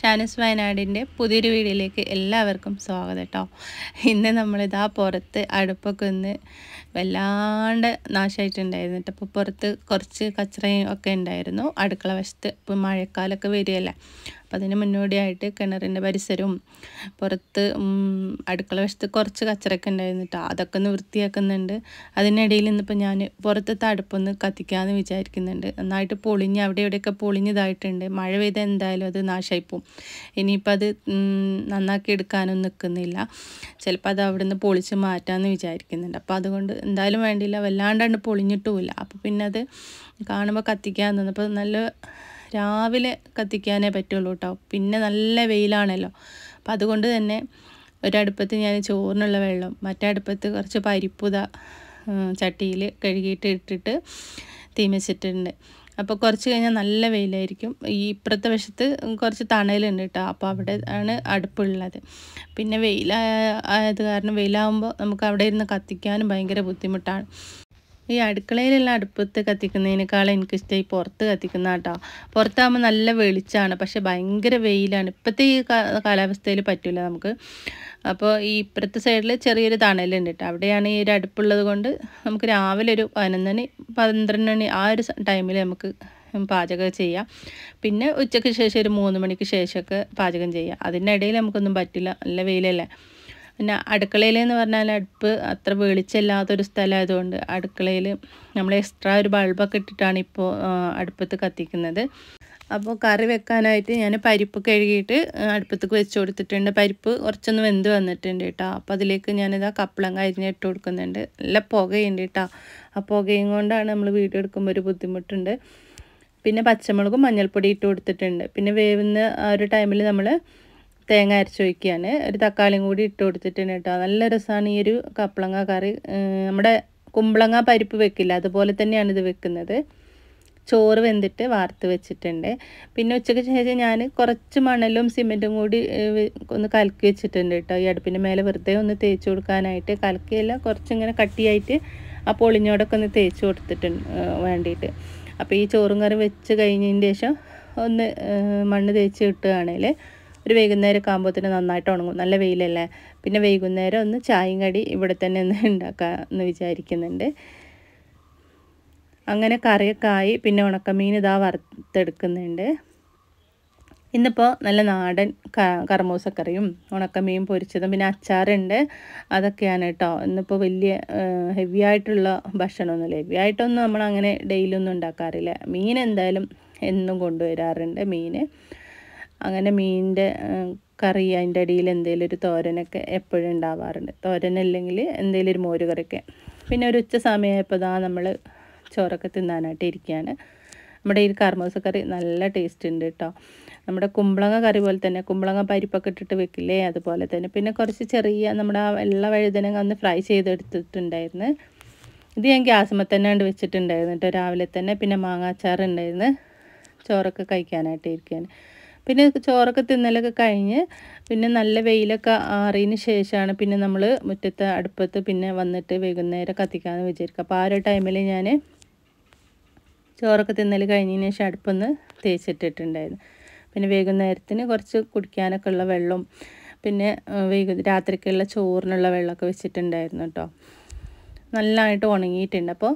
ഷാനസ് വയനാടിൻ്റെ പുതിയൊരു വീഡിയോയിലേക്ക് എല്ലാവർക്കും സ്വാഗതം കേട്ടോ ഇന്ന് നമ്മളിതാ പുറത്ത് അടുപ്പൊക്കെ ഒന്ന് വല്ലാണ്ട് നാശമായിട്ടുണ്ടായിരുന്നു കേട്ടോ അപ്പോൾ പുറത്ത് കുറച്ച് കച്ചറയും ഒക്കെ ഉണ്ടായിരുന്നു അടുക്കള വശത്ത് ഇപ്പം മഴക്കാലമൊക്കെ വരികയല്ലേ അപ്പം അതിന് മുന്നോടിയായിട്ട് കിണറിൻ്റെ പരിസരവും പുറത്ത് അടുക്കള വശത്ത് കുറച്ച് കച്ചറൊക്കെ ഉണ്ടായിരുന്നു കേട്ടോ അതൊക്കെ ഒന്ന് വൃത്തിയാക്കുന്നുണ്ട് അതിനിടയിൽ നിന്നിപ്പോൾ ഞാൻ പുറത്തത്തെ അടുപ്പൊന്ന് കത്തിക്കാമെന്ന് വിചാരിക്കുന്നുണ്ട് നന്നായിട്ട് പൊളിഞ്ഞ് അവിടെ ഇവിടെയൊക്കെ പൊളിഞ്ഞതായിട്ടുണ്ട് മഴ പെയ്ത എന്തായാലും അത് നാശമായിപ്പോവും ഇനിയിപ്പോൾ അത് നന്നാക്കി എടുക്കാനൊന്നും നിൽക്കുന്നില്ല ചിലപ്പോൾ അത് അവിടെ നിന്ന് പൊളിച്ച് മാറ്റാമെന്ന് വിചാരിക്കുന്നുണ്ട് അപ്പോൾ അതുകൊണ്ട് എന്തായാലും വേണ്ടിയില്ല വല്ലാണ്ടാണ്ട് പൊളിഞ്ഞിട്ടുമില്ല അപ്പോൾ പിന്നെ അത് കാണുമ്പോൾ കത്തിക്കാൻ തോന്നുന്നു അപ്പോൾ നല്ല രാവിലെ കത്തിക്കാനേ പറ്റുള്ളൂ കേട്ടോ പിന്നെ നല്ല വെയിലാണല്ലോ അപ്പം അതുകൊണ്ട് തന്നെ ഒരടുപ്പത്ത് ഞാൻ ചോറിനുള്ള വെള്ളം മറ്റേ അടുപ്പത്ത് കുറച്ച് പരിപ്പുത ചട്ടിയിൽ കഴുകിയിട്ട് ഇട്ടിട്ട് തീമിച്ചിട്ടുണ്ട് അപ്പോൾ കുറച്ച് കഴിഞ്ഞാൽ നല്ല വെയിലായിരിക്കും ഈ ഇപ്പുറത്തെ വശത്ത് കുറച്ച് തണലുണ്ട് കേട്ടോ അപ്പോൾ അവിടെ ആണ് അടുപ്പുള്ളത് പിന്നെ വെയിലായത് കാരണം വെയിലാകുമ്പോൾ നമുക്ക് അവിടെ ഇരുന്ന് കത്തിക്കാനും ഭയങ്കര ബുദ്ധിമുട്ടാണ് ഈ അടുക്കളയിലുള്ള അടുപ്പത്ത് കത്തിക്കുന്നതിനേക്കാൾ എനിക്കിഷ്ടം ഈ പുറത്ത് കത്തിക്കുന്ന കേട്ടോ പുറത്താകുമ്പോൾ നല്ല വെളിച്ചമാണ് പക്ഷെ ഭയങ്കര വെയിലാണ് ഇപ്പോഴത്തെ ഈ കാലാവസ്ഥയിൽ പറ്റില്ല നമുക്ക് അപ്പോൾ ഈ ഇപ്പുറത്തെ സൈഡിൽ ചെറിയൊരു തണലുണ്ട് കേട്ടോ അവിടെയാണ് ഈ ഒരു അടുപ്പുള്ളത് കൊണ്ട് നമുക്ക് രാവിലെ ഒരു പതിനൊന്നണി പന്ത്രണ്ട് മണി ആ ഒരു ടൈമിൽ നമുക്ക് പാചകം ചെയ്യാം പിന്നെ ഉച്ചയ്ക്ക് ശേഷം ഒരു മൂന്ന് മണിക്ക് ശേഷമൊക്കെ പാചകം ചെയ്യാം അതിനിടയിൽ നമുക്കൊന്നും പറ്റില്ല നല്ല വെയിലല്ലേ പിന്നെ എന്ന് പറഞ്ഞാൽ അടുപ്പ് അത്ര വെളിച്ചമില്ലാത്തൊരു സ്ഥലമായതുകൊണ്ട് അടുക്കളയിൽ നമ്മൾ എക്സ്ട്രാ ഒരു ബൾബൊക്കെ ഇട്ടിട്ടാണ് ഇപ്പോൾ അടുപ്പത്ത് കത്തിക്കുന്നത് അപ്പോൾ കറി വെക്കാനായിട്ട് ഞാൻ പരിപ്പ് കഴുകിയിട്ട് അടുപ്പത്തേക്ക് വെച്ച് കൊടുത്തിട്ടുണ്ട് പരിപ്പ് കുറച്ചൊന്ന് വെന്ത് വന്നിട്ടുണ്ട് കേട്ടോ അപ്പോൾ അതിലേക്ക് ഞാനിതാ കപ്പളം കരിഞ്ഞ് ഇട്ട് കൊടുക്കുന്നുണ്ട് നല്ല പുകയുണ്ട് കേട്ടോ ആ പുകയും കൊണ്ടാണ് നമ്മൾ വീഡിയോ എടുക്കുമ്പോൾ ഒരു ബുദ്ധിമുട്ടുണ്ട് പിന്നെ പച്ചമുളകും മഞ്ഞൾപ്പൊടി ഇട്ട് കൊടുത്തിട്ടുണ്ട് പിന്നെ വേവുന്ന ആ ഒരു ടൈമിൽ നമ്മൾ തേങ്ങ അരച്ച് ഒഴിക്കുകയാണ് ഒരു തക്കാളിയും കൂടി ഇട്ട് കൊടുത്തിട്ടാണ് കേട്ടോ നല്ല രസമാണ് ഈ ഒരു കപ്പളങ്ങ കറി നമ്മുടെ കുമ്പളങ്ങ പരിപ്പ് വെക്കില്ല അതുപോലെ തന്നെയാണ് ഇത് വെക്കുന്നത് ചോറ് വെന്തിട്ട് വാർത്ത് വെച്ചിട്ടുണ്ട് പിന്നെ ഉച്ചയ്ക്ക് ശേഷം ഞാൻ കുറച്ച് മണലും സിമെൻറ്റും കൂടി ഒന്ന് കലക്കി വെച്ചിട്ടുണ്ട് കേട്ടോ ഈ അടുപ്പിൻ്റെ മേലെ വെറുതെ ഒന്ന് തേച്ച് കൊടുക്കാനായിട്ട് കലക്കിയല്ല കുറച്ചിങ്ങനെ കട്ടിയായിട്ട് ആ പൊളിഞ്ഞോടൊക്കെ ഒന്ന് തേച്ച് കൊടുത്തിട്ട് വേണ്ടിയിട്ട് അപ്പോൾ ഈ ചോറും കറി വെച്ച് കഴിഞ്ഞതിൻ്റെ ശേഷം ഒന്ന് മണ്ണ് തേച്ച് കിട്ടുകയാണെങ്കിൽ ഒരു വൈകുന്നേരമൊക്കെ ആകുമ്പോഴത്തേന് നന്നായിട്ട് ഉണങ്ങും നല്ല വെയിലല്ലേ പിന്നെ വൈകുന്നേരം ഒന്ന് ചായയും കടി ഇവിടെ തന്നെ ഒന്ന് ഉണ്ടാക്കാമെന്ന് വിചാരിക്കുന്നുണ്ട് അങ്ങനെ കറിയൊക്കെ ആയി പിന്നെ ഉണക്കമീൻ ഇതാ വറുത്തെടുക്കുന്നുണ്ട് ഇന്നിപ്പോൾ നല്ല നാടൻ കറിയും ഉണക്കമീൻ പൊരിച്ചതും പിന്നെ അച്ചാറുണ്ട് അതൊക്കെയാണ് കേട്ടോ ഇന്നിപ്പോൾ വലിയ ഹെവി ആയിട്ടുള്ള ഭക്ഷണമൊന്നുമില്ല ഹെവി ആയിട്ടൊന്നും നമ്മൾ അങ്ങനെ ഡെയിലി ഒന്നും ഉണ്ടാക്കാറില്ല മീൻ എന്തായാലും എന്നും കൊണ്ടുവരാറുണ്ട് മീൻ അങ്ങനെ മീനിൻ്റെ കറി അതിൻ്റെ അടിയിൽ എന്തെങ്കിലും ഒരു തോരനൊക്കെ എപ്പോഴും ഉണ്ടാവാറുണ്ട് തോരനല്ലെങ്കിൽ എന്തെങ്കിലും ഒരു മോരുകറിയൊക്കെ പിന്നെ ഒരു ഉച്ച സമയമായപ്പോൾ ഇതാ നമ്മൾ ചോറൊക്കെ തിന്നാനായിട്ട് ഇരിക്കുകയാണ് നമ്മുടെ ഈ കർമ്മൂസ കറി നല്ല ടേസ്റ്റ് ഉണ്ട് കേട്ടോ നമ്മുടെ കുമ്പളങ്ങ കറി പോലെ തന്നെ കുമ്പളങ്ങ പരിപ്പൊക്കെ ഇട്ടിട്ട് വെക്കില്ലേ അതുപോലെ തന്നെ പിന്നെ കുറച്ച് ചെറിയ നമ്മുടെ ആ വെള്ള വഴുതനങ്ങ ഒന്ന് ഫ്രൈ ചെയ്തെടുത്തിട്ടുണ്ടായിരുന്നു ഇത് ഞാൻ ഗ്യാസുമ്മ തന്നെ കണ്ട് വെച്ചിട്ടുണ്ടായിരുന്നു കേട്ടോ രാവിലെ തന്നെ പിന്നെ മാങ്ങാച്ചാറുണ്ടായിരുന്നു ചോറൊക്കെ കഴിക്കാനായിട്ട് ഇരിക്കുകയാണ് പിന്നെ ചോറൊക്കെ തിന്നലൊക്കെ കഴിഞ്ഞ് പിന്നെ നല്ല വെയിലൊക്കെ ആറിയതിന് ശേഷമാണ് പിന്നെ നമ്മൾ മുറ്റത്തെ അടുപ്പത്ത് പിന്നെ വന്നിട്ട് വൈകുന്നേരം കത്തിക്കാമെന്ന് വിചാരിക്കുക അപ്പോൾ ആ ഒരു ടൈമിൽ ഞാൻ ചോറൊക്കെ തിന്നൽ കഴിഞ്ഞതിന് ശേഷം അടുപ്പൊന്ന് തേച്ചിട്ടിട്ടുണ്ടായിരുന്നു പിന്നെ വൈകുന്നേരത്തിന് കുറച്ച് കുടിക്കാനൊക്കെ ഉള്ള വെള്ളം പിന്നെ വൈകു രാത്രിക്കുള്ള ചോറിനുള്ള വെള്ളമൊക്കെ വെച്ചിട്ടുണ്ടായിരുന്നു കേട്ടോ നല്ലതായിട്ട് ഉണങ്ങിയിട്ടുണ്ട് അപ്പോൾ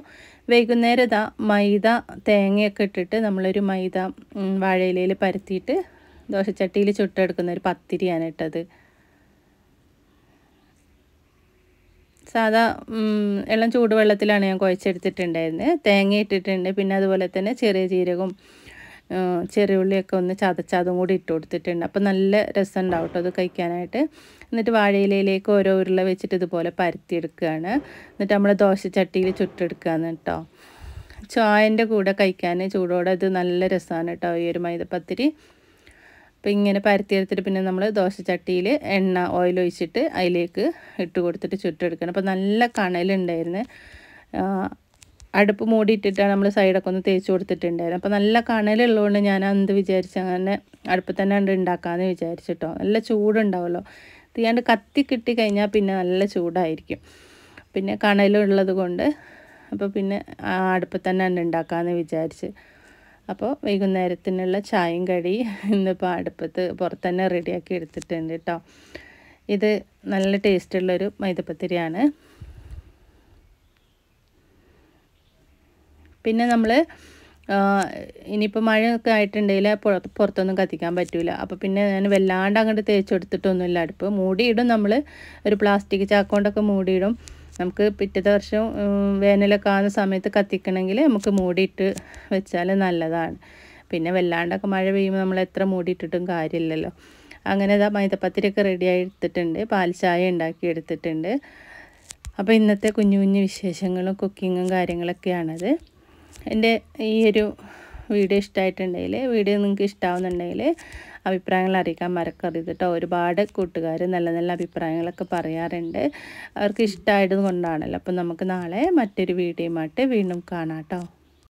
വൈകുന്നേരം ഇതാ മൈദ തേങ്ങയൊക്കെ ഇട്ടിട്ട് നമ്മളൊരു മൈദ വാഴയിലയിൽ പരത്തിയിട്ട് ദോശച്ചട്ടിയിൽ ചുട്ടെടുക്കുന്ന ഒരു പത്തിരിയാണ് ഇട്ടത് സാധാ എല്ലാം ചൂടുവെള്ളത്തിലാണ് ഞാൻ കുഴച്ചെടുത്തിട്ടുണ്ടായിരുന്നത് തേങ്ങ ഇട്ടിട്ടുണ്ട് പിന്നെ അതുപോലെ തന്നെ ചെറിയ ജീരകവും ചെറിയുള്ളിയൊക്കെ ഒന്ന് ചതച്ചതും കൂടി ഇട്ട് കൊടുത്തിട്ടുണ്ട് അപ്പോൾ നല്ല രസം ഉണ്ടാവും അത് കഴിക്കാനായിട്ട് എന്നിട്ട് വാഴയിലയിലേക്ക് ഓരോ ഉരുള വെച്ചിട്ട് ഇതുപോലെ പരത്തിയെടുക്കുകയാണ് എന്നിട്ട് നമ്മൾ ദോശച്ചട്ടിയിൽ ചുട്ടെടുക്കുകയാണ് കേട്ടോ ചായൻ്റെ കൂടെ കഴിക്കാൻ ചൂടോടെ ഇത് നല്ല രസമാണ് കേട്ടോ ഈ ഒരു മൈദപ്പത്തിരി അപ്പോൾ ഇങ്ങനെ പരത്തിയെടുത്തിട്ട് പിന്നെ നമ്മൾ ദോശച്ചട്ടിയിൽ എണ്ണ ഓയിൽ ഒഴിച്ചിട്ട് അതിലേക്ക് ഇട്ട് കൊടുത്തിട്ട് ചുട്ടെടുക്കണം അപ്പോൾ നല്ല കണലുണ്ടായിരുന്നു അടുപ്പ് മൂടിയിട്ടിട്ടാണ് നമ്മൾ സൈഡൊക്കെ ഒന്ന് തേച്ച് കൊടുത്തിട്ടുണ്ടായിരുന്നു അപ്പോൾ നല്ല കണലുള്ളതുകൊണ്ട് ഞാൻ എന്ത് വിചാരിച്ചു അങ്ങനെ അടുപ്പ് തന്നെ ഉണ്ട് ഉണ്ടാക്കാമെന്ന് വിചാരിച്ചിട്ടോ നല്ല ചൂടുണ്ടാവുമല്ലോ തീയാണ്ട് കത്തി കിട്ടി കഴിഞ്ഞാൽ പിന്നെ നല്ല ചൂടായിരിക്കും പിന്നെ കണലുള്ളത് കൊണ്ട് അപ്പോൾ പിന്നെ അടുപ്പ് തന്നെ ഉണ്ട് ഉണ്ടാക്കാമെന്ന് വിചാരിച്ച് അപ്പോൾ വൈകുന്നേരത്തിനുള്ള ചായയും കടി ഇന്നിപ്പോൾ അടുപ്പത്ത് പുറത്തുതന്നെ റെഡിയാക്കി എടുത്തിട്ടുണ്ട് കേട്ടോ ഇത് നല്ല ടേസ്റ്റുള്ളൊരു മൈദപ്പത്തിരിയാണ് പിന്നെ നമ്മൾ ഇനിയിപ്പോൾ മഴയൊക്കെ ആയിട്ടുണ്ടെങ്കിൽ പുറത്തൊന്നും കത്തിക്കാൻ പറ്റില്ല അപ്പോൾ പിന്നെ ഞാൻ വല്ലാണ്ട് അങ്ങോട്ട് തേച്ചെടുത്തിട്ടൊന്നുമില്ല അടുപ്പ് മൂടിയിടും നമ്മൾ ഒരു പ്ലാസ്റ്റിക് ചാക്കോണ്ടൊക്കെ മൂടിയിടും നമുക്ക് പിറ്റത്തെ വർഷം വേനലൊക്കെ ആകുന്ന സമയത്ത് കത്തിക്കണമെങ്കിൽ നമുക്ക് മൂടിയിട്ട് വെച്ചാൽ നല്ലതാണ് പിന്നെ വല്ലാണ്ടൊക്കെ മഴ പെയ്യുമ്പോൾ നമ്മൾ എത്ര മൂടിയിട്ടിട്ടും കാര്യമില്ലല്ലോ അങ്ങനെ ഇതാ മൈദപ്പത്തിരിയൊക്കെ റെഡിയായി എടുത്തിട്ടുണ്ട് പാൽ ചായ ഉണ്ടാക്കി എടുത്തിട്ടുണ്ട് അപ്പോൾ ഇന്നത്തെ കുഞ്ഞു കുഞ്ഞു വിശേഷങ്ങളും കുക്കിങ്ങും കാര്യങ്ങളൊക്കെയാണത് എൻ്റെ ഈ ഒരു വീഡിയോ ഇഷ്ടമായിട്ടുണ്ടെങ്കിൽ വീഡിയോ നിങ്ങൾക്ക് ഇഷ്ടമാവുന്നുണ്ടെങ്കിൽ അഭിപ്രായങ്ങൾ അറിയിക്കാൻ മറക്കരുത് കേട്ടോ ഒരുപാട് കൂട്ടുകാർ നല്ല നല്ല അഭിപ്രായങ്ങളൊക്കെ പറയാറുണ്ട് അവർക്ക് ഇഷ്ടമായത് കൊണ്ടാണല്ലോ അപ്പം നമുക്ക് നാളെ മറ്റൊരു വീഡിയോയുമായിട്ട് വീണ്ടും കാണാം കേട്ടോ